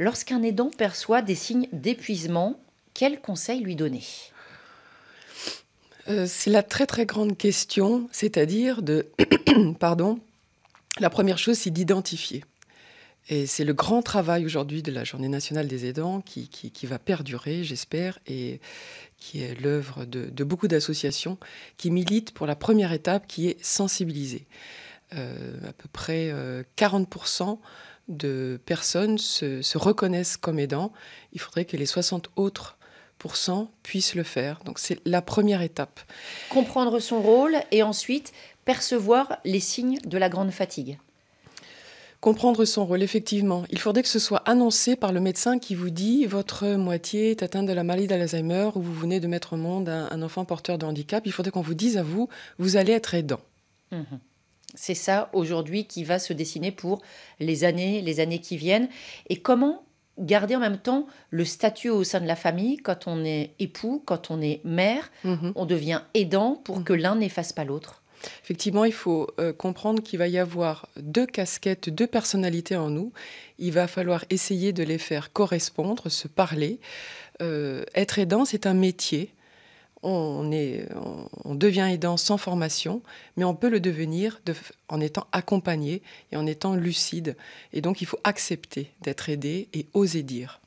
Lorsqu'un aidant perçoit des signes d'épuisement, quel conseil lui donner euh, C'est la très très grande question, c'est-à-dire de... Pardon. La première chose, c'est d'identifier. Et c'est le grand travail aujourd'hui de la Journée nationale des aidants qui, va perdurer, j'espère, et qui est l'œuvre de, beaucoup d'associations qui militent pour la première étape qui est sensibiliser. Euh, à peu près 40% euh, de personnes se, reconnaissent comme aidants, il faudrait que les 60 autres puissent le faire. Donc c'est la première étape. Comprendre son rôle et ensuite percevoir les signes de la grande fatigue. Comprendre son rôle, effectivement. Il faudrait que ce soit annoncé par le médecin qui vous dit votre moitié est atteinte de la maladie d'Alzheimer ou vous venez de mettre au monde un, enfant porteur de handicap. Il faudrait qu'on vous dise à vous, vous allez être aidant. Mhm. C'est ça aujourd'hui qui va se dessiner pour les années, les années qui viennent. Et comment garder en même temps le statut au sein de la famille quand on est époux, quand on est mère, mhm. on devient aidant pour que mhm. l'un n'efface pas l'autre. Effectivement, il faut euh, comprendre qu'il va y avoir deux casquettes, deux personnalités en nous. Il va falloir essayer de les faire correspondre, se parler. Euh, être aidant, c'est un métier on, devient aidant sans formation, mais on peut le devenir en étant accompagné et en étant lucide. Et donc, il faut accepter d'être aidé et oser dire.